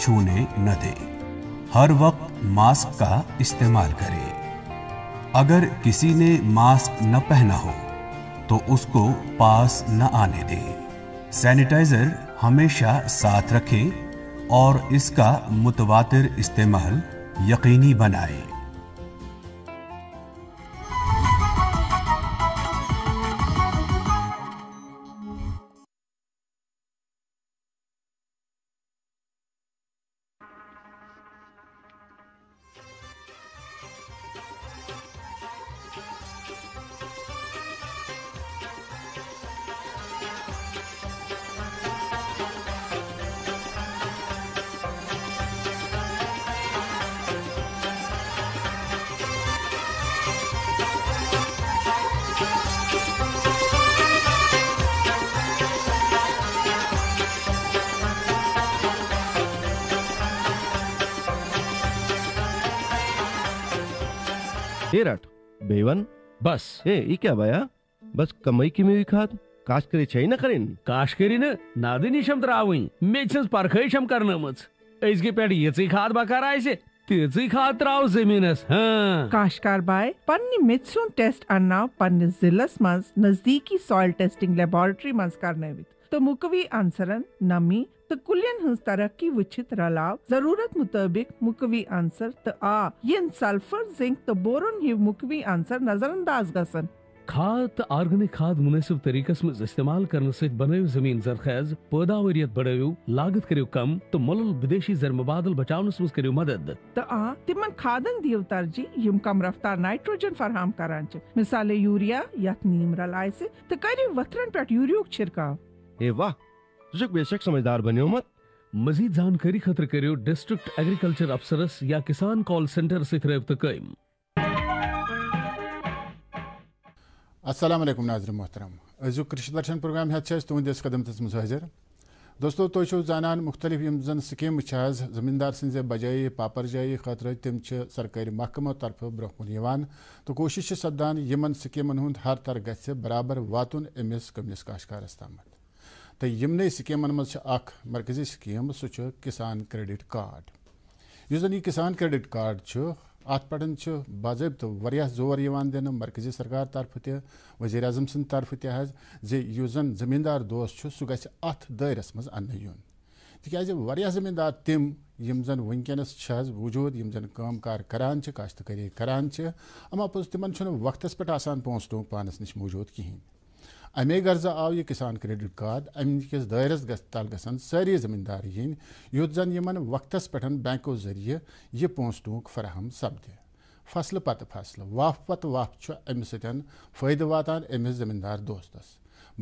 छूने न दें हर वक्त मास्क का इस्तेमाल करें अगर किसी ने मास्क न पहना हो तो उसको पास न आने दें सैनिटाइजर हमेशा साथ रखें और इसका मुतवातिर इस्तेमाल यकीनी बनाएं राठ बेवन बस ए ई क्या भाया बस कमई की मेवी खात काश करे छै न करिन काश करिन नादिनी शम त्रावई मेचस परखै शम करनमच एजगे पेड येचे खात बकार आइसे तेचे खात त्राव जमीनस ह हाँ। काशकार बाय पन्नी मेचसुन टेस्ट अन्ना पन्ने जिलस मस नजदीकी सॉइल टेस्टिंग लेबोरेटरी मस करने वित तो मुकवी आंसरन नमी तो कुलियन हंसता की विचित्र लाव जरूरत मुताबिक मुकवी आंसर तो आ यन सल्फर जिंक तो बोरन ही मुकवी आंसर नजरअंदाज गसन खाद आर्गेनिक खाद मुनसिब तरीकस मज इस्तेमाल करने से बनो जमीन जरखेज पैदावरियत बढ़ो लागत करो कम तो मुल विदेशी जर मुबादल बचावस मज करो मदद तो आ तिमन खादन दियो तरजी यम कम रफ्तार नाइट्रोजन फरहम करान मिसाले यूरिया यत नीम रल आयसे तो करो वथरन पेट यूरियोक छिड़काव ए वाह जुक बेशक समझदार बने मत मजीद जानकारी खतर करियो डिस्ट्रिक्ट एग्रीकल्चर अफसरस या किसान कॉल सेंटर से रब्त कयम असलम नाजर मोहतरम अजुक कृषि दर्शन प्रोग्राम हेथ तुंदिस कदम मज हाजिर दोस्तों तुम तो जानान मुख्तलिफ यम जन स्कीम जमींदार सज बजाई पापरजाई खतर तम सरकारी महकमो तरफ ब्रोह कुन तो कोशिश सपदान यमन स्कीमन हर तर ग बराबर वात अमिस कमिस काशकार तम तो यमन स्कीमन मज मरकजी स्कीम सह किसान क्रेडिट कार्ड इस जन यह किसान क्रेडिट कार्ड अत पे बाबत वह जोर दिन मरकजी सरकार तरफ त वजी अजम सरफ तरफ जन जमींदार दोस् सह ग अत दायरस मज अन तिकाज वह जमींदार तम यम जन वस वजूद यम जन काम कार करान काश्तकारी करान अमा पुज तिम वक्त पे पान टोंग पानस नश मौजूद कहें अमे गर्जा आव यह किसान क्रेडिट कार्ड अमिक दायरस तल ग सारी जमींदार इन युद्ध जन इन वक्त पे बैंको जरिए यह पोस टूक फराहम सपदि फसल पत फसल वाफ पत वाफ अमि सत फायदे वातान अमिस जमींदार दोस्त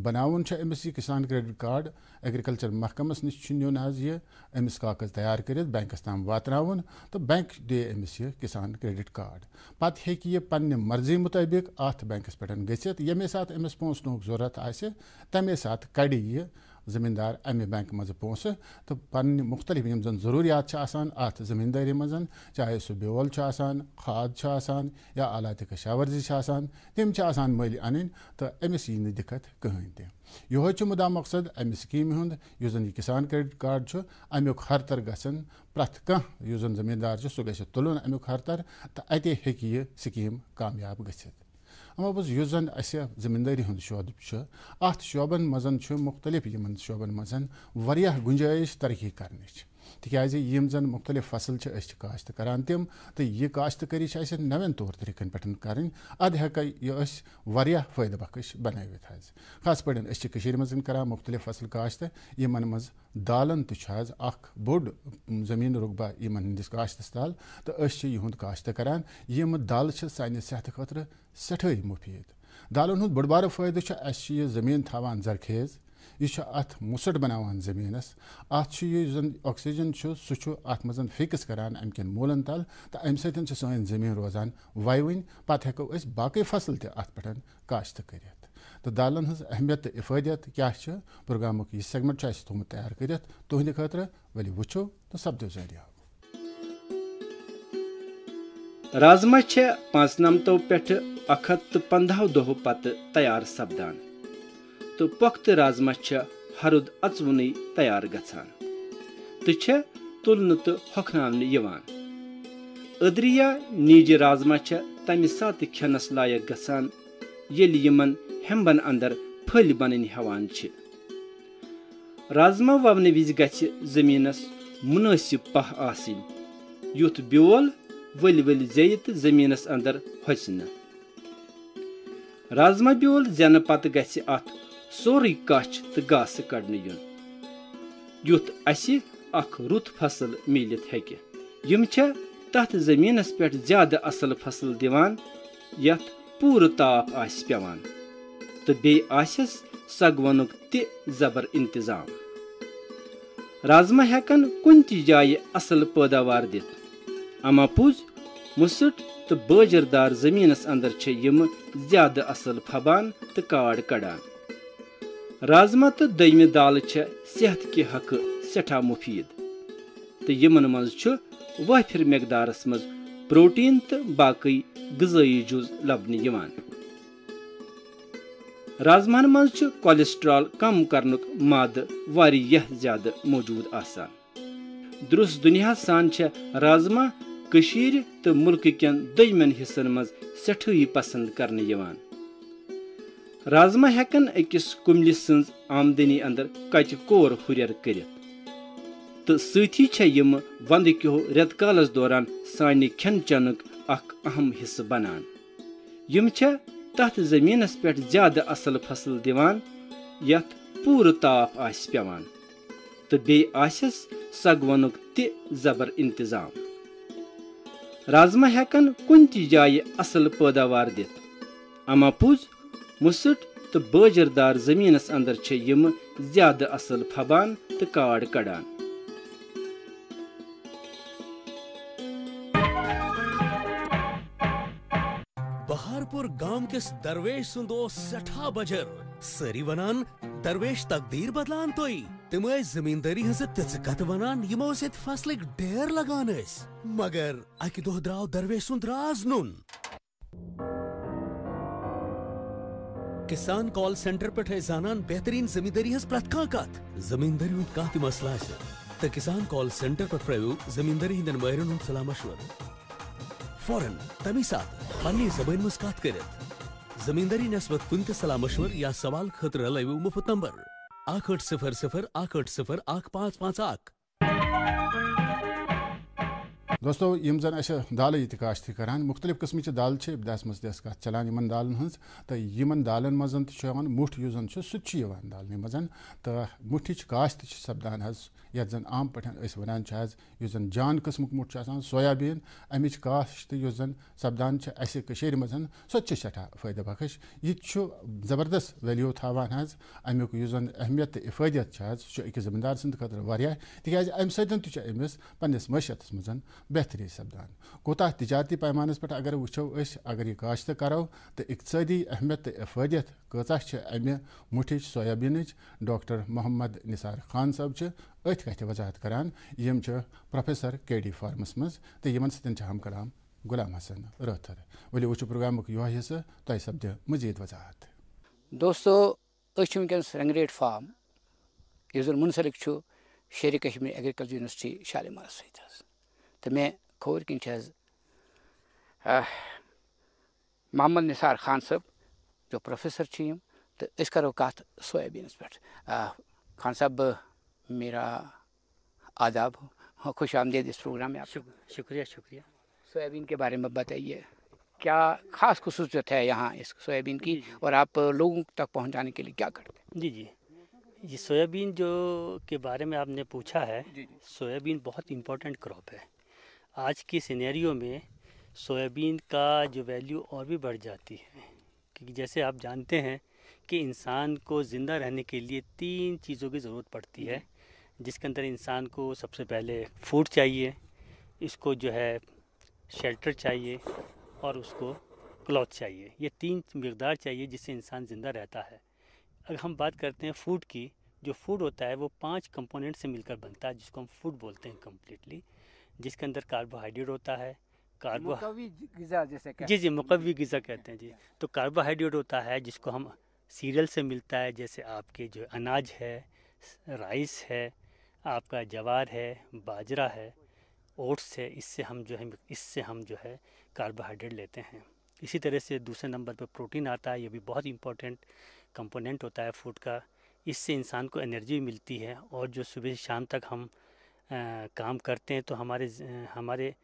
बनावन अमिस यह किसान क्रेडिट कार्ड एग्रीकल्चर महकमस नश नुन अमिस कागज तैयार कर बैंकस तम वातान तो बैंक दे अमिस यह किसान क्रेडिट कार्ड पत हे यह पे मर्जी मुताबिक अत बैंकस पे गमिस अमिस पोसन जरूरत आमे सात कड़े यह زمیندار امی بانک مزه پونسه ته پن مختلف یم زن ضرورت چا آسان ات زمینداری مزن چاہے سو بیول چا آسان خاد چا آسان یا آلات کشاورزی چا آسان تم چا آسان مل انن ته امس یی نه دقت کہین تہ یوہے چھ مدا مقصد امی سکیم ہند یس زن یہ کسان کریڈٹ کارڈ چھ امیک ہر تر گژھن پرٛٮ۪تھ کانٛہہ یُس زن زٔمیٖندار چھُ سُہ گژھِ تُلُن امیُک ہرتر تہٕ اَتے ہیٚکہِ یہِ سِکیٖم کامیاب گٔژھِتھ اما باز یوزن اسیا زمینداری هند شوادب شو اخت شوبن مزن شو مختلف یمن شوبن مزن وریه گنجایش ترکی کرنیش तिकाज यम जन मुख्तलिफ फसल काश्त करान तम तो यह काश्तकारी नवे तौर तरीकन पे करें अद हेक यह बख्श बनवित खास पे अशर मज मुख्तलिफ फसल काश्त इन मज दालन तज बोड जमीन रुकबा इन हंदिस काश्तस तल तो यहद काश्त करान दाल सान सेहत खतर सठ मुफीद दालन हूँ बड़ बार फायदे यह जमीन थावान जरखेज़ यह अत मुसट बनावान जमीनस अत जन ऑक्सीजन सह अत मज मूलन तल तो अम सन जमीन रोजान वायवन पत् हेको बाकी फसल तथ काश्त कर तो दालन हज अहमियत तो इफादियत क्या प्रोग्राम यह सेगमेंट थोमुत तैयार कर तुहद खतर वलि वो तो सपदो जारी राजमा पांच नमतो पे अख हथ पंदो दो तैयार सपदान तो پۄختہٕ رازما چھےٚ ہرُد اَژوُنُے تیار گژھان تہٕ چھےٚ تُلنہٕ تہٕ ہۄکھناونہٕ یِوان أدرِ یا نیٖجہِ رازما چھےٚ تَمہِ ساتہٕ کھٮ۪نَس لایق گژھان ییٚلہِ یِمَن ہٮ۪مبَن اَندَر پھٔلۍ بَنٕنۍ ہٮ۪وان چھِ رازما وَونہٕ وِزِ گژھِ زٔمیٖنَس مُنٲسِب پاہ آسٕنۍ یُتھ بیول ؤلۍ ؤلۍ زیٚیہِ تہٕ زٔمیٖنَس اَندَر ہوٚژھِ نہٕ رازما بیول زٮ۪نہٕ پَتہٕ گژھِ اَتھ سورُے کچھ تہٕ گاسہٕ کڑنہٕ یُن یُتھ اسہِ اکھ رُت فصل میٖلِتھ ہیٚکہِ یِم چھےٚ تتھ زٔمیٖنس پٮ۪ٹھ زیادٕ اصل فصل دِوان یتھ پوٗرٕ تاپھ آسہِ پیٚوان تہٕ بیٚیہِ آسیٚس سگونُک تہِ زبر انتظام رازما ہیٚکن کُنہِ تہِ جایہِ اصل پٲداوار دِتھ اما پوٚز مُسٕٹ تہٕ بٲجِر دار زٔمیٖنس انٛدر چھِ یِمہٕ زیادٕ اصل پھبان تہٕ کاڈ کڑان राजमा तो दमि दाल सेहत के हक सठा मुफीद तो यमन मज वाफिर मज प्रोटीन तो बाकी गजाई जुज लबन राजमान मज कोलेस्ट्रॉल कम कर माद वह ज्यादा मौजूद आसान दुरुस दुनिया सान राजमा तो मुल्क कन दमन हिस्सन मज सठ पसंद कर رازما ہیکن أکِس کُملہِ سٕنٛز آمدٔنی انٛدر کَتہِ کور ہُرٮ۪ر کٔرِتھ تہٕ سۭتی چھےٚ یِمہٕ وَندٕ کیٚو رٮ۪تہٕ کالَس دوران سانہِ کھٮ۪ن چٮ۪نُک اکھ اَہم حِصہٕ بنان یِم چھےٚ تَتھ زٔمیٖنَس پٮ۪ٹھ زیادٕ اَصٕل فصٕل دِوان یَتھ پوٗرٕ تاپھ آسہِ پٮ۪وان تہٕ بیٚیہِ آسٮ۪س سگونُک تہِ زبر اِنتظام رازما ہٮ۪کَن کُنہِ تہِ جایہِ اَصٕل پٲداوار دِتھ اَما پوٚز मुसुट तो बजरदार जमीनस अंदर यम ज्यादा असल फबान तो काड़ कड़ान बहारपुर गांव किस दरवेश सुंदो सठा बजर सरी वनान दरवेश तकदीर बदलान तो तम जमींदारी हज तिच कत वनान यमो फसलिक डेर लगान मगर अकि दह द्राव दरवेश सुंद राज नुन किसान कॉल सेंटर पर जानान बेहतरीन जमींदारी हस प्लतकाकात जमींदारी उन काती मसला है त किसान कॉल सेंटर पर प्रयोग जमींदारी हिंदन मयरन उन सलामश्वर फौरन तमी साथ पन्नी जबैन मुस्कात करत जमींदारी नस्बत पुंत सलामश्वर या सवाल खतरा लयव मुफत नंबर आठ सिफर सिफर आठ सिफर आठ पाँच पाँच आठ दोस्तों यम जन अस दाल इतिकाश थ करान मुख्तलिफ कस्म दाल इबदास मज कत चलान इन दालन हज तो इन दालन मज मुठ यस जन सह दालन मज तो मुठ काश तपदान हज ये जन आम पे वन यस जन जान कस्मुक मुठ सोयाबीन अमिच काश तो जन सपदान अशर मज सो सठा फायदे बख्श यह जबरदस्त वैल्यू थावान हज अमुक यस जन अहमियत तो इफादियत अकिस जमींदार सद खुद वह तिक अमि सत अमिस पस मशयत मज बेहतरी सपदान कोता तजारती पैमानस पे अगर वो अगर यह काश्त करो तो इकतदी अहमियत तो अफदियत कचा अमि मुठिच सोयाबीन डॉक्टर मोहम्मद निसार खान सब अथ कथ वजाहत करान यम प्रोफेसर के डी फार्मस मज तो यमन सम कलम गुलाम हसन रथर वो वो पुरोग्राम यो हिस्सा तुम सपद मजीद वजाहत दोस्तों वस रंगरेट फार्म इस मुनसलिक शेर कश्मीर एग्रीकल्चर यूनिवर्सिटी शालीमार सहित तो मैं खोर کِنۍ چھِ حظ محمد نثار خان صٲب جو پروفیسر چھِ یِم تہٕ أسۍ کَرو کَتھ سویابیٖنَس پٮ۪ٹھ خان صاحب بہٕ खुश आमदेद इस प्रोग्राम में आप शुक्रिया शुक्रिया सोयाबीन के बारे में बताइए क्या ख़ास खसूसियत है यहाँ इस सोयाबीन की और आप लोगों तक पहुँचाने के लिए क्या करते हैं जी जी ये सोयाबीन जो के बारे में आपने पूछा है सोयाबीन बहुत इम्पोर्टेंट क्रॉप है आज की सिनेरियो में सोयाबीन का जो वैल्यू और भी बढ़ जाती है क्योंकि जैसे आप जानते हैं कि इंसान को ज़िंदा रहने के लिए तीन चीज़ों की ज़रूरत पड़ती है जिसके अंदर इंसान को सबसे पहले फूड चाहिए इसको जो है शेल्टर चाहिए और उसको क्लॉथ चाहिए ये तीन मकदार चाहिए जिससे इंसान ज़िंदा रहता है अगर हम बात करते हैं फूड की जो फूड होता है वो पांच कंपोनेंट से मिलकर बनता है जिसको हम फूड बोलते हैं कम्प्लीटली जिसके अंदर कार्बोहाइड्रेट होता है कार्बो जैसे जी जी मुकवी गज़ा कहते हैं जी तो कार्बोहाइड्रेट होता है जिसको हम सीरियल से मिलता है जैसे आपके जो अनाज है राइस है आपका जवार है बाजरा है ओट्स है इससे हम जो है इससे हम जो है कार्बोहाइड्रेट लेते हैं इसी तरह से दूसरे नंबर पर प्रोटीन आता है ये भी बहुत इंपॉर्टेंट कंपोनेंट होता है फूड का इससे इंसान को एनर्जी मिलती है और जो सुबह शाम तक हम काम करते हैं तो हमारे हमारे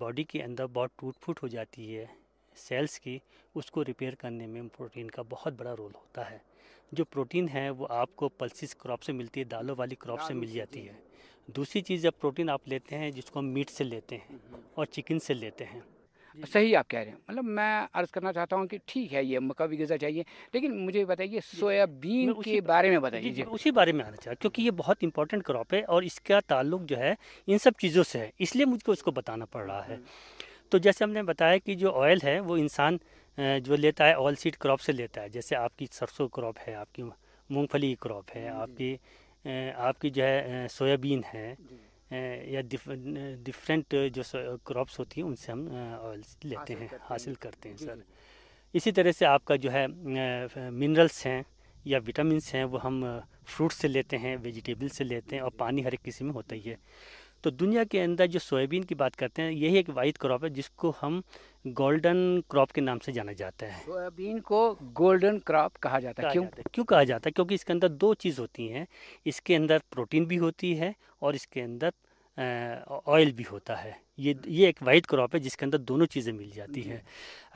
बॉडी के अंदर बहुत टूट फूट हो जाती है सेल्स की उसको रिपेयर करने में प्रोटीन का बहुत बड़ा रोल होता है जो प्रोटीन है वो आपको पल्सिस क्रॉप से मिलती है दालों वाली क्रॉप से मिल जाती है दूसरी चीज़ जब प्रोटीन आप लेते हैं जिसको हम मीट से लेते हैं हम्म, हम्म। और चिकन से लेते हैं सही आप कह रहे हैं मतलब मैं अर्ज़ करना चाहता हूँ कि ठीक है ये मक्का गज़ा चाहिए लेकिन मुझे बताइए सोयाबीन के बारे में बताइए उसी बारे में आना चाहिए क्योंकि ये बहुत इंपॉर्टेंट क्रॉप है और इसका ताल्लुक जो है इन सब चीज़ों से है इसलिए मुझको उसको बताना पड़ रहा है तो जैसे हमने बताया कि जो ऑयल है वो इंसान जो लेता है ऑयल सीड क्रॉप से लेता है जैसे आपकी सरसों क्रॉप है आपकी मूँगफली क्रॉप है आपकी आपकी जो है सोयाबीन है या डिफ, डिफरेंट जो क्रॉप्स होती हैं उनसे हम ऑयल लेते हैं हासिल करते हैं सर इसी तरह से आपका जो है मिनरल्स हैं या विटामिन हैं वो हम फ्रूट से लेते हैं वेजिटेबल से लेते हैं और पानी हर एक किसी में होता ही है तो दुनिया के अंदर जो सोयाबीन की बात करते हैं यही एक वाइट क्रॉप है जिसको हम गोल्डन क्रॉप के नाम से जाना जाता है सोयाबीन को गोल्डन क्रॉप कहा जाता है क्यों क्यों कहा जाता है क्योंकि इसके अंदर दो चीज़ होती हैं इसके अंदर प्रोटीन भी होती है और इसके अंदर ऑयल भी होता है ये ये एक वाइट क्रॉप है जिसके अंदर दोनों चीज़ें मिल जाती हैं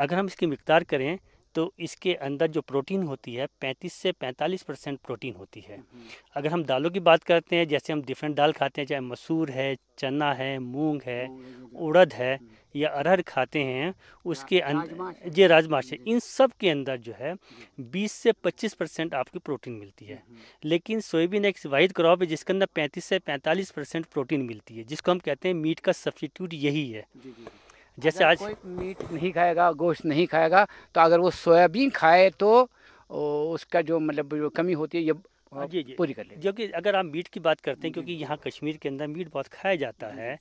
अगर हम इसकी मकदार करें तो इसके अंदर जो प्रोटीन होती है 35 से 45 परसेंट प्रोटीन होती है हम्म, हम्म। अगर हम दालों की बात करते हैं जैसे हम डिफरेंट दाल खाते हैं चाहे मसूर है चना है मूंग है उड़द है हम्म। या अरहर खाते हैं उसके अंदर ये राजमा से इन सब के अंदर जो है 20 से 25 परसेंट आपकी प्रोटीन मिलती है लेकिन सोयाबीन एक वाहिद क्रॉप है जिसके अंदर 35 से 45 परसेंट प्रोटीन मिलती है जिसको हम कहते हैं मीट का सब्सिट्यूट यही है जैसे आज कोई मीट नहीं खाएगा गोश्त नहीं खाएगा तो अगर वो सोयाबीन खाए तो उसका जो मतलब जो कमी होती है ये हाँ, जी जी पूरी कर लें जो कि अगर आप मीट की बात करते हैं क्योंकि यहाँ कश्मीर के अंदर मीट बहुत खाया जाता है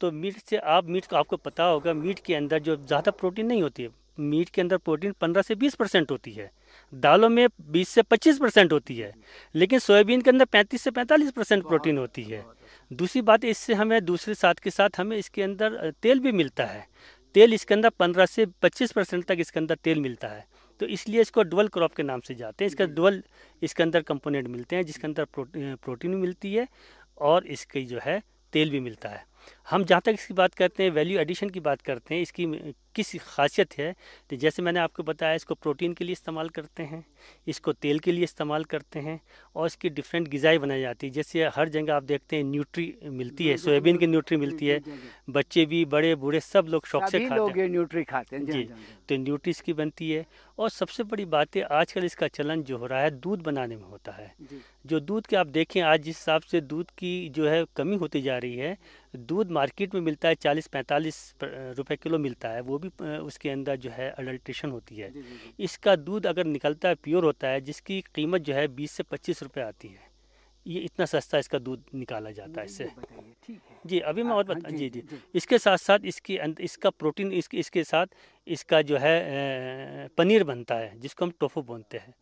तो मीट से आप मीट को आपको पता होगा मीट के अंदर जो ज़्यादा प्रोटीन नहीं होती है मीट के अंदर प्रोटीन 15 से 20 परसेंट होती है दालों में 20 से 25 परसेंट होती है लेकिन सोयाबीन के अंदर 35 से 45 परसेंट प्रोटीन होती है दूसरी बात इससे हमें दूसरे साथ के साथ हमें इसके अंदर तेल भी मिलता है तेल इसके अंदर पंद्रह से पच्चीस परसेंट तक इसके अंदर तेल मिलता है तो इसलिए इसको डबल क्रॉप के नाम से जाते हैं इसका डबल इसके अंदर कंपोनेंट मिलते हैं जिसके अंदर प्रोटीन भी मिलती है और इसकी जो है तेल भी मिलता है हम जहाँ तक इसकी बात करते हैं वैल्यू एडिशन की बात करते हैं इसकी किस खासियत है तो जैसे मैंने आपको बताया इसको प्रोटीन के लिए इस्तेमाल करते हैं इसको तेल के लिए इस्तेमाल करते हैं और इसकी डिफरेंट गज़ाएँ बनाई जाती है जैसे हर जगह आप देखते हैं न्यूट्री मिलती है सोयाबीन की न्यूट्री मिलती है बच्चे भी बड़े बूढ़े सब लोग शौक से खाते हैं न्यूट्री खाते हैं जी तो न्यूट्री इसकी बनती है और सबसे बड़ी बात है आजकल इसका चलन जो हो रहा है दूध बनाने में होता है जो दूध के आप देखें आज जिस हिसाब से दूध की जो है कमी होती जा रही है दूध मार्केट में मिलता है चालीस पैंतालीस रुपए किलो मिलता है वो भी उसके अंदर जो है अडल्ट्रेशन होती है इसका दूध अगर निकलता है प्योर होता है जिसकी कीमत जो है बीस से पच्चीस रुपये आती है ये इतना सस्ता इसका दूध निकाला जाता है इससे जी अभी मैं हाँ, और हाँ, बता जी जी इसके साथ साथ इसके इसका प्रोटीन इसके इसके साथ इसका जो है पनीर बनता है जिसको हम टोफू बोलते हैं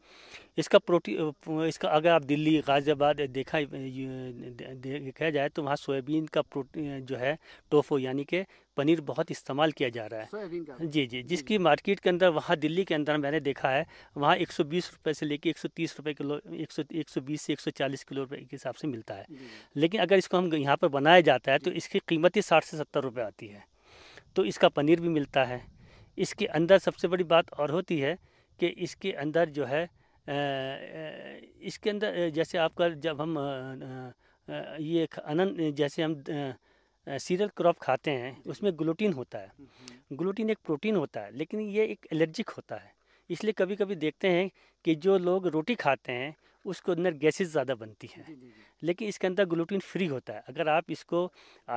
इसका प्रोटीन इसका अगर आप दिल्ली गाज़ियाबाद देखा देखा जाए तो वहाँ सोयाबीन का प्रोटीन जो है टोफो यानी कि पनीर बहुत इस्तेमाल किया जा रहा है जी जी जिसकी मार्केट के अंदर वहाँ दिल्ली के अंदर मैंने देखा है वहाँ 120 रुपए से लेके 130 रुपए किलो 100 120 से 140 किलो रुपए के हिसाब से मिलता है लेकिन अगर इसको हम यहाँ पर बनाया जाता है तो इसकी कीमत ही साठ से सत्तर रुपये आती है तो इसका पनीर भी मिलता है इसके अंदर सबसे बड़ी बात और होती है कि इसके अंदर जो है इसके अंदर जैसे आपका जब हम ये अनन जैसे हम सीरियल क्रॉप खाते हैं उसमें ग्लूटीन होता है हम्म, हम्म। ग्लूटीन एक प्रोटीन होता है लेकिन ये एक एलर्जिक होता है इसलिए कभी कभी देखते हैं कि जो लोग रोटी खाते हैं उसको अंदर गैसेस ज़्यादा बनती हैं लेकिन इसके अंदर ग्लूटीन फ्री होता है अगर आप इसको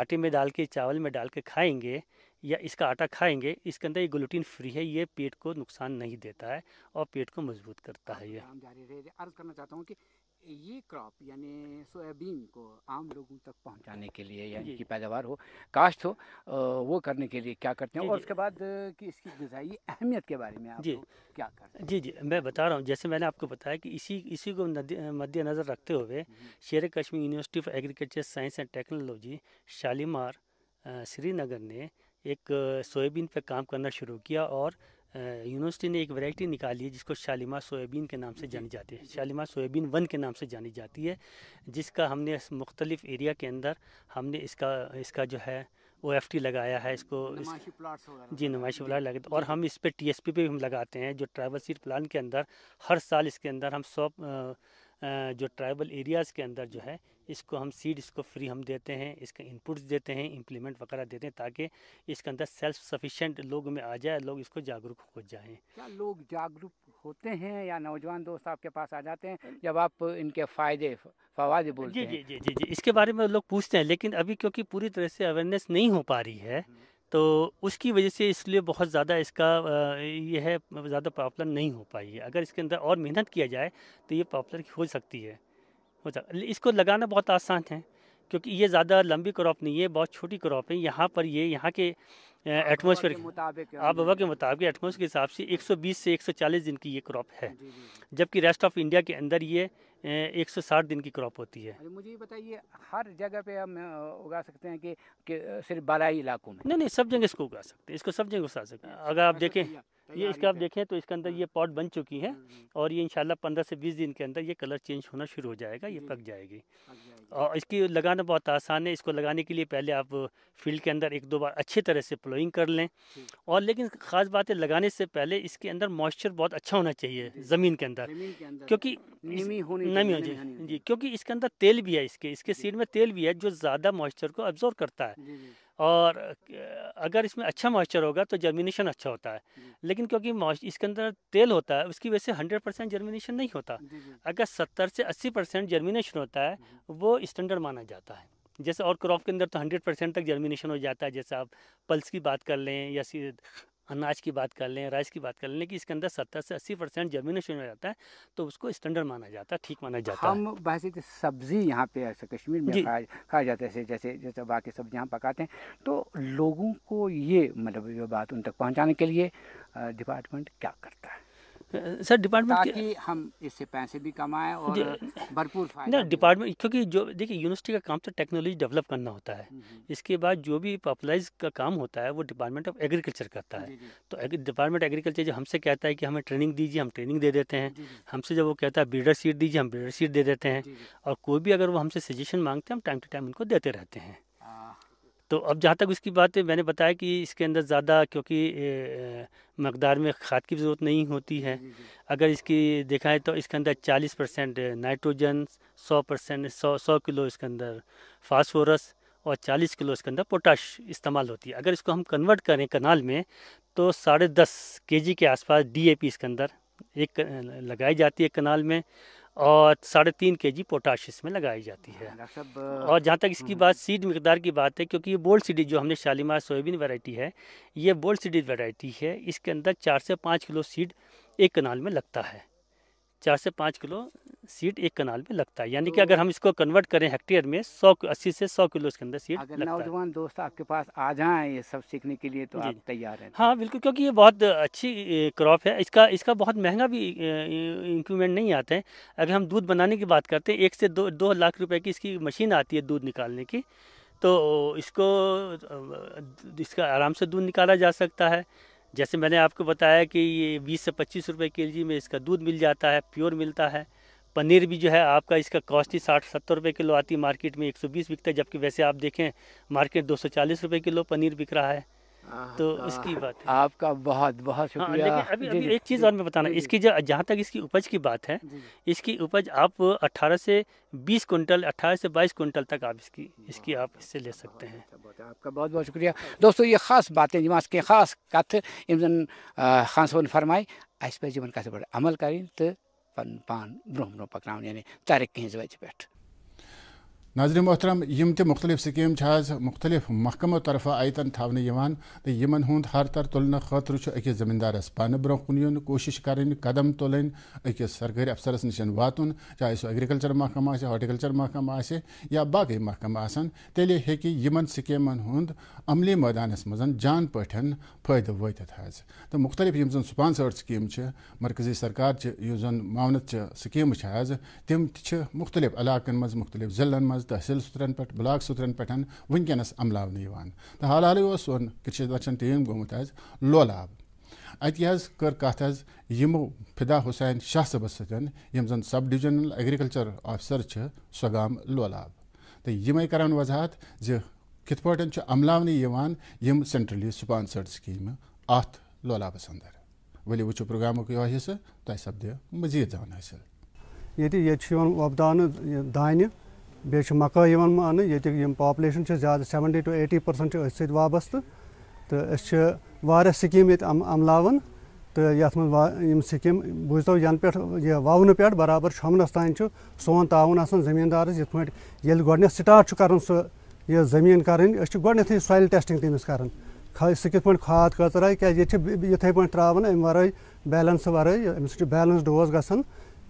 आटे में डाल के चावल में डाल के खाएँगे या इसका आटा खाएंगे इसके अंदर ये ग्लूटीन फ्री है ये पेट को नुकसान नहीं देता है और पेट को मजबूत करता है ये अर्ज करना चाहता हूँ कि ये क्रॉप यानी सोयाबीन को आम लोगों तक पहुंचाने के लिए या इनकी पैदावार हो काश्त हो वो करने के लिए क्या करते हैं और उसके बाद कि इसकी गजाई अहमियत के बारे में आप जी क्या कर हैं जी जी मैं बता रहा हूँ जैसे मैंने आपको बताया कि इसी इसी को मद्देनज़र रखते हुए हम्म, हम्म। Sher Kashmir university of agriculture science and technology Shalimar Srinagar ने एक सोयाबीन पर काम करना शुरू किया और यूनिवर्सिटी ने एक वैरायटी निकाली है जिसको शालिमा सोयाबीन के नाम से जानी जाती है शालिमा सोयाबीन वन के नाम से जानी जाती है जिसका हमने मुख्तलिफ एरिया के अंदर हमने इसका इसका जो है ओ एफ टी लगाया है इसको इस, जी नुमाइश प्लाट लगे और हम इस पर टी एस पी पे भी हम लगाते हैं जो ट्राइबल सीट प्लान के अंदर हर साल इसके अंदर हम सौ जो ट्राइबल एरियाज़ के अंदर जो है इसको हम सीड इसको फ्री हम देते हैं इसके इनपुट्स देते हैं इम्प्लीमेंट वगैरह देते हैं ताकि इसके अंदर सेल्फ सफिशेंट लोग में आ जाए लोग इसको जागरूक हो जाएं क्या लोग जागरूक होते हैं या नौजवान दोस्त आपके पास आ जाते हैं जब आप इनके फ़ायदे फवादे बोलते जी, हैं जी जी जी जी इसके बारे में लोग पूछते हैं लेकिन अभी क्योंकि पूरी तरह से अवेयरनेस नहीं हो पा रही है हम्म। तो उसकी वजह से इसलिए बहुत ज़्यादा इसका यह है ज़्यादा पॉपुलर नहीं हो पाई है अगर इसके अंदर और मेहनत किया जाए तो ये पॉपुलर हो सकती है हो सकता इसको लगाना बहुत आसान है क्योंकि ये ज़्यादा लंबी क्रॉप नहीं है बहुत छोटी क्रॉप है यहाँ पर ये यहाँ के एटमोसफेयर हाँ, के मुताबिक आप हवा हाँ, के मुताबिक एटमोसफेयर के हिसाब से 120 से 140 दिन की ये क्रॉप है जबकि रेस्ट ऑफ इंडिया के अंदर ये 160 दिन की क्रॉप होती है मुझे बताइए हर जगह पे हम उगा सकते हैं कि, कि सिर्फ बालाई इलाकों में नहीं नहीं सब जगह इसको उगा सकते हैं इसको सब जगह उगा सकते हैं अगर आप अच्छा, देखें तो ये इसका आप देखें तो इसके अंदर ये पॉट बन चुकी है हम्म, हम्म, हम्म। और ये इंशाल्लाह पंद्रह से बीस दिन के अंदर ये कलर चेंज होना शुरू हो जाएगा ये पक जाएगी और इसकी लगाना बहुत आसान है इसको लगाने के लिए पहले आप फील्ड के अंदर एक दो बार अच्छी तरह से प्लोइंग कर लें और लेकिन ख़ास बात है लगाने से पहले इसके अंदर मॉइस्चर बहुत अच्छा होना चाहिए ज़मीन के अंदर क्योंकि नमी हो चाहिए जी क्योंकि इसके अंदर तेल भी है इसके इसके सीड में तेल भी है जो ज़्यादा मॉइस्चर को अब्जॉर्व करता है और अगर इसमें अच्छा मॉइस्चर होगा तो जर्मिनेशन अच्छा होता है लेकिन क्योंकि इसके अंदर तेल होता है उसकी वजह से हंड्रेड परसेंट जर्मिनेशन नहीं होता अगर सत्तर से अस्सी परसेंट जर्मिनेशन होता है हम्म। वो स्टैंडर्ड माना जाता है जैसे और क्रॉप के अंदर तो हंड्रेड परसेंट तक जर्मिनेशन हो जाता है जैसे आप पल्स की बात कर लें या अनाज की बात कर लें राइस की बात कर लें कि इसके अंदर सत्तर से अस्सी परसेंट जर्मिनेशन हो जाता है तो उसको स्टैंडर्ड माना जाता है ठीक माना जाता हम है हम वैसे सब्ज़ी यहाँ पे ऐसे कश्मीर में खाया जाता है जैसे जैसे बाकी सब्जी यहाँ पकाते हैं तो लोगों को ये मतलब ये बात उन तक पहुँचाने के लिए डिपार्टमेंट क्या करता है सर डिपार्टमेंट ताकि हम इससे पैसे भी कमाएं और भरपूर फायदा डिपार्टमेंट क्योंकि जो देखिए यूनिवर्सिटी का काम तो टेक्नोलॉजी डेवलप करना होता है हम्म, हम्म। इसके बाद जो भी पॉपुलाइज का काम होता है वो डिपार्टमेंट ऑफ एग्रीकल्चर करता है तो डिपार्टमेंट एग्रीकल्चर जो हमसे कहता है कि हमें ट्रेनिंग दीजिए हम ट्रेनिंग दे देते हैं हमसे जब वो कहता है ब्रीडर सीट दीजिए हम ब्रीडर सीट दे देते हैं और कोई भी अगर वो हमसे सजेशन मांगते हैं हम टाइम टू टाइम उनको देते रहते हैं तो अब जहाँ तक उसकी बात है मैंने बताया कि इसके अंदर ज़्यादा क्योंकि मकदार में खाद की ज़रूरत नहीं होती है अगर इसकी देखा है तो इसके अंदर 40 परसेंट नाइट्रोजन 100 परसेंट सौ सौ किलो इसके अंदर फास्फोरस और 40 किलो इसके अंदर पोटाश इस्तेमाल होती है अगर इसको हम कन्वर्ट करें कनाल में तो साढ़े दस के के आसपास डी इसके अंदर एक लगाई जाती है कनाल में और साढ़े तीन के जी पोटाश इसमें लगाई जाती है और जहाँ तक इसकी हम्म। बात सीड मकदार की बात है क्योंकि ये बोल्ड सीडी जो हमने शालीमार सोयाबीन वैरायटी है ये बोल्ड सीडी वैरायटी है इसके अंदर चार से पाँच किलो सीड एक कनाल में लगता है चार से पाँच किलो सीड एक कनाल में लगता है यानी तो कि अगर हम इसको कन्वर्ट करें हेक्टेयर में सौ अस्सी से सौ किलो इसके अंदर सीड अगर नौजवान दोस्त आपके पास आ जाए ये सब सीखने के लिए तो आप तैयार हैं हाँ बिल्कुल क्योंकि ये बहुत अच्छी क्रॉप है इसका इसका बहुत महंगा भी इंक्रीमेंट नहीं आता है अगर हम दूध बनाने की बात करते हैं एक से दो दो लाख रुपये की इसकी मशीन आती है दूध निकालने की तो इसको इसका आराम से दूध निकाला जा सकता है जैसे मैंने आपको बताया कि ये बीस से पच्चीस रुपये के जी में इसका दूध मिल जाता है प्योर मिलता है पनीर भी जो है आपका इसका कॉस्ट ही साठ सत्तर रुपये किलो आती है मार्केट में एक सौ बीस बिकता है जबकि वैसे आप देखें मार्केट दो सौ चालीस रुपये किलो पनीर बिक रहा है तो इसकी बात है आपका बहुत बहुत हाँ, शुक्रिया हाँ, लेकिन अभी अभी एक चीज़ और मैं बताना इसकी जो जहाँ तक इसकी उपज की बात है इसकी उपज आप 18 से 20 कुंटल 18 से 22 कुंटल तक आप इसकी इसकी आप इससे ले सकते हैं आपका बहुत बहुत शुक्रिया दोस्तों ये ख़ास बातें जमात के ख़ास कथ इमजन खान साहब फरमाई इस पर जीवन का बड़ा अमल करें तो पान ब्रोह पकड़ा यानी तारीख के जवाज पेट नाजर मोहतरम यम तख्तलिफ स्कीम मुख्तलिफ महकमों तरफ आयतन थान तो यमन हूँ हर तर तुल खुद अकिस जमींदारस पान ब्रो कुन कोशिश करें कदम तुलें अकिस सरकारी अफसरस नश वातन चाहे सो एग्रीकल्चर महकमा हॉर्टिकल्चर महकमा या बाकी महकमा तेल हे यमन स्कीमन अमली मैदानस मज जान पे फायदे वत तो मुख्तलिफ यम जन स्कीम मरकजी सरकार यु जन मावनत तम मुख्तलिफ इलाकन मज मुख्तलिफ जिलन मज تحصیل سُترن پٮ۪ٹھ بٕلاک سُترن پٮ۪ٹھ وٕنکٮ۪نَس عملاونہٕ یِوان تہٕ حال حالٕے اوس سون کِرٛشِد بَچَن ٹیٖم گوٚمُت حظ لولاب اَتہِ حظ کٔر کَتھ حظ یِمو فِدا حُسین شاہ صٲبَس سۭتۍ یِم زَن سَب ڈِوِجنَل ایٚگرِکَلچَر آفسَر چھِ سۄ گام لولاب تہٕ یِمَے کَران وضاحت زِ کِتھ پٲٹھۍ چھُ عملاونہٕ یِوان یِم سٮ۪نٹرلی سُپانسٲرڈ سِکیٖمہٕ اَتھ لولابَس اَنٛدر ؤلِو وٕچھِو پرٛوگرامُک یِہوٚے حِصہٕ تۄہہِ سَپدِ مٔزیٖد زان حٲصِل ییٚتہِ ییٚتہِ چھُ یِوان وۄپداونہٕ دانہِ बे मका मान ये पापुलेशन ज्यादा सेवेंटी टू एटी पर्सेंट वस्त तो अ स्कीम ये अमलान तो ये मं बूझ बूझो यन पे ये ववन पे बराबर शमनस तान सोन ताउन जमींदार ये पे गोडन स्टार्ट कर सह जमीन करें गोडन सॉइल टेस्टिंग तमिस कर सह खाद कचर आए क्या ये इथे पे त्रावान अम वे बैलेंस वे अम्स बैलेंस डोज ग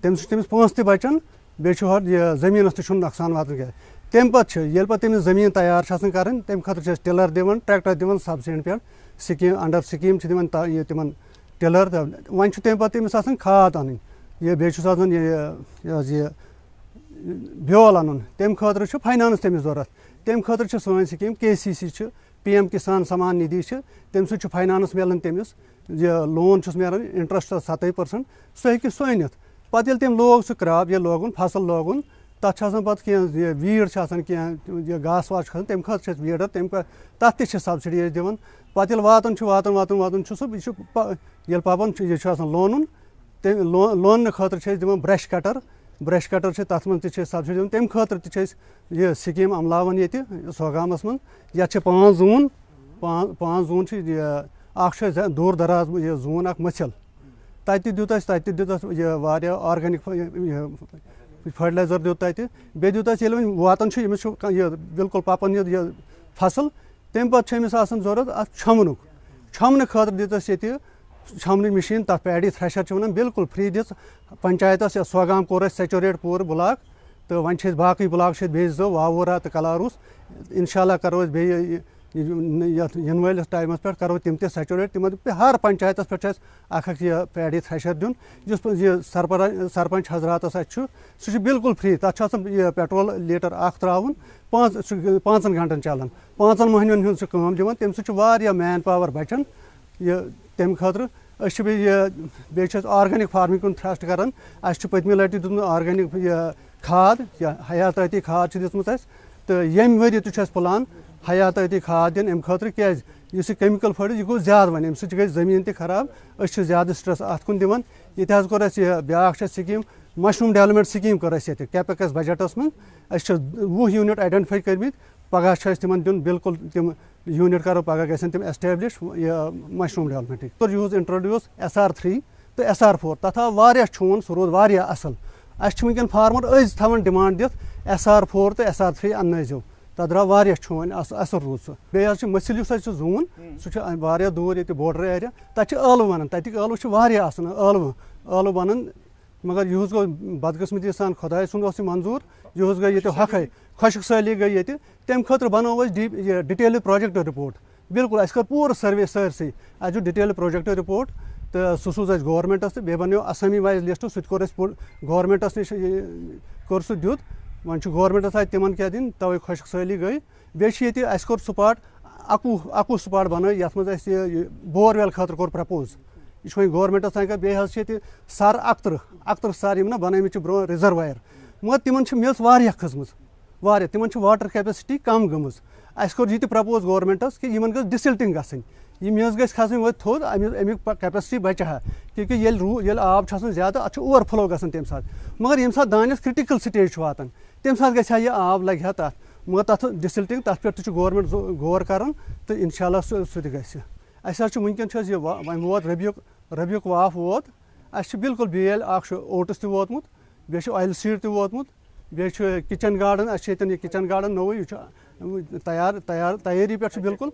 तमें तमिस पोस त बचान बेहद यह जमीन तुम नुकसान वातान क्या तम पे जमीन तैयार करें तम टिलर दिवन ट्रैक्टर दिवन सब्सिडी पे स्कीम अंडर सकीम दिवन ये तिम टिलर वह तम पे खाद अन ये बेहन ये ब्योल अन तम खुद फाइनानस तमिस जरूरत तम खुद सी स्कीम के सी सी पी एम किसान समान निधि तम सत फाइनानस मिलान तमिस यह लोन मेरान इंट्रस्ट सतह पर्सेंट सह सो अनित पे ये तम लोग सह क्रप ये लोगन फसल लोगन तथा कह वीड कह घास वास तम खत वीडर तम तथ तबसिडी दिवान पत् वातान वातान वातान वातान सब यह पपन यह लोन लोन खातर दिवान ब्रश कटर ब्रश कटर तथ मं तबसिडी दिवान तम खातर तह स्कीम अमलान ये सोगामस मं ये पाँच जून पाँच जून दूर दराज ये जून अ मसल तत् दित तत् दित यह वारिया आर्गेनिक फर्टिलाइजर दित यह बिल्कुल पपन फसल तम पे अमिस जरूरत अ छमुन छमन खत दित छमन मशीन तथा पैडी थ्रेशर वन बिल्कुल फ्री दि पंचायत या सोगाम कोर सेचुरेट पूरे ब्लाक तो वह बाकी ब्लाक बेज वावूरा तो कलारूस इनशाला करो यथ इन वालस टाइमस पे करो तम तैचुरेट तम हर पंचायत पे अख यह पैडी थ्रेशर दिन जिस यह सरपंच सरपंच हजरात सह बिल्कुल फ्री तथा अच्छा यह पेट्रोल लीटर अख त्रावन पाँच पाँचन घंटन चलान पांचन महनवन हूँ कम दिवान तम सह मैन पावर बचान यह तम खर बेस आर्गेनिक फार्मिंग कुन थ्रस्ट करान अस पत्मे लटि दुत खाद या हयाती खाद दिसम तो ये वरी तुम प्लान हयाती खाद दिन अम खुद यह इस केमिकल फर्ट यह गो वन अम सह जमीन त खराब अस ज्यादा स्ट्रेस अत कुन दिवान ये कोर ब्या स्कीम मशरूम डेवलपमेंट स्कीम कर कैपेक्स बजटस मं अस वह यूनिट आइडेंटिफाई कर पगह तिम दिन बिल्कुल तिम यूनिट करो पगह गन तम एस्टैब्लिश मशरूम डेवलपमेंट तो यूज इंट्रोड्यूस एस आर थ्री तो एस आर फोर तथा वह छून सह रोद वह असल अस वन फार्मर अज थवान डिमांड दिथ एस आर फोर तो एस आर थ्री अनजो تَتھ درٛاو واریاہ چھوٗن اَصٕل روٗد سُہ بیٚیہِ حظ چھُ مٔسِل یُس حظ چھُ زوٗن سُہ چھُ واریاہ دوٗر ییٚتہِ بوڈَر ایریا تَتہِ چھِ ٲلوٕ وَنان تَتِکۍ ٲلوٕ چھِ واریاہ اَصٕل ٲلوٕ ٲلوٕ وَنان مگر یِہُس گوٚو بَدقٕسمٔتی سان خۄداے سُنٛد اوس یہِ منظوٗر یِہُس گٔے ییٚتہِ ہۄکھَے خۄشِک سٲلی گٔے ییٚتہِ تَمہِ خٲطرٕ بَنوو اَسہِ ڈی یہِ ڈِٹیلٕڈ پرٛوجَکٹ رِپوٹ بلکل اَسہِ کٔر پوٗرٕ سٔروے سٲرسٕے اَسہِ دیُت ڈِٹیلٕڈ پرٛوجَکٹ رِپوٹ تہٕ سُہ سوٗز اَسہِ گورمٮ۪نٛٹَس تہٕ بیٚیہِ بَنیو اَسٲمی وایِز لِسٹ سُہ تہِ کوٚر اَسہِ گورمٮ۪نٛٹَس نِش کوٚر سُہ دیُت वन गवर्मेंटस आज तिम क्या दिन तवे खुशक सैली गई बेहत अस कोर स्पाट अकु अकु स्पाट बन ये बोरवेल खतर कौर प्रपोज यह वह गवर्मेंटस तक बेहस सर अकतर अकतर सर यम ना बन ब्रो रिजर्वायर मगर तिम मेस वह खजम वह तिम वाटर कैपेसिटी कम गम अस यह प्रपोज गवर्मेंटस कि इन गज डिसिल्टिंग गई यह मेज गई खसन वो थोद अमी कैपेसिटी बचे हा क्योंकि ये रू ये आब ज्यादा अच्छा ओवर फ्लो ग मगर ये सा दानस क्रिटिकल स्टेज वातान तम सात ग यह आब लगे हा तथ मगर तथ डिसल्टिंग तथ पे गोरमेंट गौर कर तो इनशाला सह गु वनकन वह वोत रबियक रबियक वाफ वो अस बिल्कुल बेल ओट्स तोतमुत बेल ऑयल सीड तोतमुत बे किचन गार्डन अस ये किचन गार्डन नो यह तैयार तैयार तैयारी पे बिल्कुल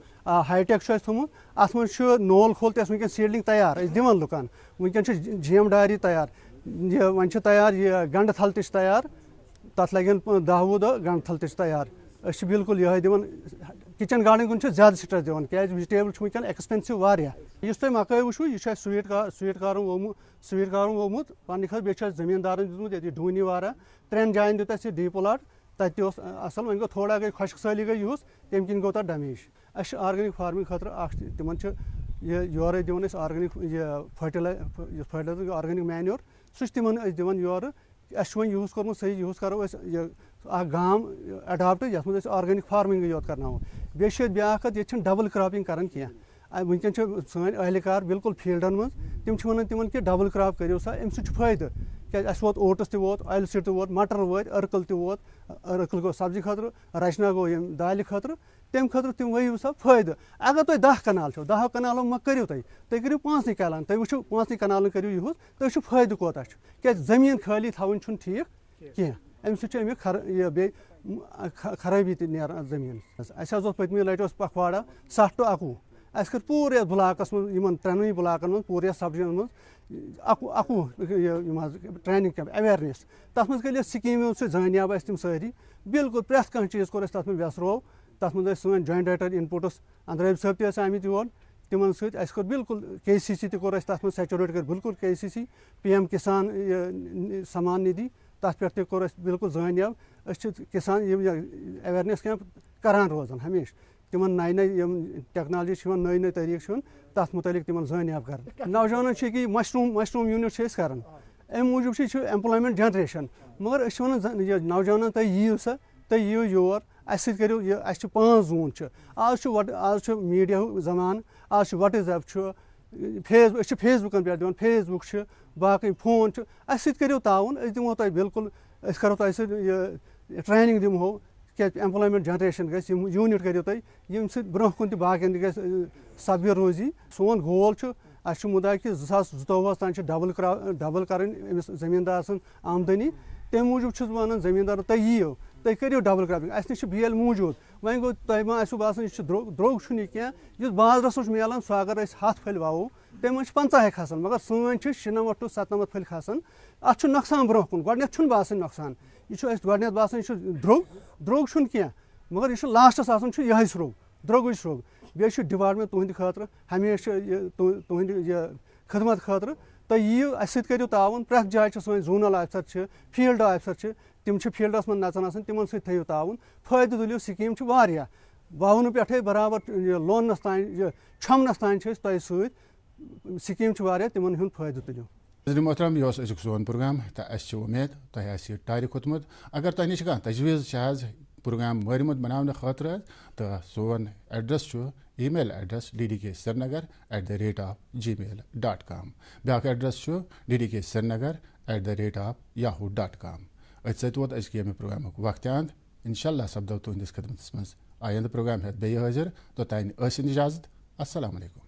हाईटेक थोमुत अत मे नोल खोल तो वनक सीडलिंग तैयार दिवान लुकान वनकन जी एम डायरी तैयार यह वन तैयार यह गंड थल तैयार तथ लगे दह वह दह गंठल तैयार अस बिल्कुल ये दिन किचन गार्डन कुछ ज्यादा स्ट्रेस दिवान क्या वजटेबल वनकन एक्सपेंसिव इस तुम मकई वो यह स्वीट का स्वीट कार वोमुत स्वीट कार वोमुत पन्न खुद बेच जमींदार दूत ये डूनी वारा त्रेन जान अस डी प्लाट तत असल वो गो थोड़ा गई खुशक सैली गई यूस तम कि गो तक डमेज अस आर्गनिक फार्मिंग खुद तिमन योर दिन आर्गनिक यह फर्टिलाइज फर्टिलाइजर आर्गनिक मैन्यूर सह तिमन दिवान यौर वह यूज कर्म सही यूज करो गाम एडाप्ट यथ मज आर्गेनिक फार्मिंग योत करना बे ब्या ये डबल क्रापिंग करान क्या वनकन तो सन अहलकार बिल्कुल फील्डन मं तुम वन तिमन कि डबल क्राप करो सा अमि फायदे क्या वोत ओट्स तोत ऑयल सीड तो वोत तो मटर वो अर्कल तो वोत अर्कल गो सब्जी खुद रचना गो दाल खुद تمہِ خٲطرٕ تِم ؤیِو سا فٲیدٕ اگر تۄہہِ دَہ کَنال چھو دَہو کَنالو منٛز کٔرِو تُہۍ تُہۍ کٔرِو پانٛژنٕے کَنالَن تُہۍ وٕچھِو پانٛژنٕے کَنالَن کٔرِو یِہُس تۄہہِ چھُو فٲیدٕ کوتاہ چھُ کیٛازِ زٔمیٖن خٲلی تھاوٕنۍ چھُنہٕ ٹھیٖک کینٛہہ اَمہِ سۭتۍ چھُ اَمیُک خر یہِ بیٚیہِ خرٲبی تہِ نیران زٔمیٖنَس اَسہِ حظ اوس پٔتمہِ لَٹہِ اوس پَکھواڑا سَتھ ٹُو اَکوُہ اَسہِ کٔر پوٗرٕ یَتھ بٕلاکَس منٛز یِمَن ترٛٮ۪نوٕے بٕلاکَن منٛز پوٗرٕ یَتھ سَبجَن منٛز اَکوُہ اَکوُہ یِم حظ ٹرٛینِنٛگ کیمپ اٮ۪ویرنٮ۪س تَتھ منٛز کٔرۍ أسۍ سِکیٖمو سۭتۍ زٲنیاب اَسہِ تِم سٲری بلکُل پرٛٮ۪تھ کانٛہہ چیٖز کوٚر اَسہِ تَتھ منٛز وٮ۪سروو तथा मज सन जॉइंट डायरेक्टर इनपुट्स अंद्राब सब ते योर तिमन सर बिल्कुल के सी सी तर तथ मज कर बिल्कुल के सी सी पी एम किसान समान निधि तथ पे तोर बिल्कुल जानियाब किसान अवेयरनेस कैम्प करान रोजान हमेश तिम नए नए टेक्नोलॉजी नई नई तरीक तथ मुतल तिम जानियाब कर नौजवान कि मशरूम मशरूम यूनिट कर अमे मूजूब एम्प्लॉयमेंट जनरेशन मगर वन नौजवान तुम यू सा तुम यो योर अस सू यह अस पाँच जोन आज वट आज मीडिया जमान आज वट एप फेसबुक पे दिन फेसबुक बाकी फोन अस सू ताउन दिमो तुम बिल्कुल करो तुम ट्रेनिंग दिमो क्या एम्प्लॉयमेंट जनरेशन गई यूनिट करो तुम ये ब्रोह कुन तो बाकन रोजी सोन गोल अस मुदा कि जो सास जुतवस तान डबल करा डबल कर जमींदार सद आमदनी तमें मूजूब वन जमींदार तुम यो तुम करो डबल क्रापिंग अस नश बेल मौजूद वन गो तुम तो बसान यह द्रोग द्रोग कह बाजरस मिलान सो अगर हथ फल वो तमें पंचाहे खसान मगर सन शनमथ टू सतनमथ फल खसान अत नुकसान ब्रोह कुन गोडेथ बसान नुकसान यह गोडेथ बसान यह द्रोग द्रोग कह मगर यह लास्टस आसान यह स्रोग द्रोग स्रोग बे डिपार्टमेंट तुंद खतर हमेशा तुंद यह खदमत खुद तुम यू अस सो तावन प्रे जाए सोन जोनल आफिसर फील्ड आफसर तुम फील्डस मन नचन आम सौ तुन फायद तुलव सकीम वहन पेट बराबर लोनस तमनस तान तय सकीम तिमन फायद तुलव मोहतरम यह अजुक सोन पुरगाम तो अमेद तह टारि खोतमुत अगर तह नश कजवीज पुरगाम मरमुत बनाने खातर तो सोन address email address D D K Srinagar at the rate of Gmail dot com ब्या address D D K Srinagar at the rate of Yahoo dot com اتصالات وات اس کی ام پروگرامک وختاند ان شاء الله سب دو توندس خدمتس منس آینده پروگرام هات بی حاضر دو تاین اس السلام علیکم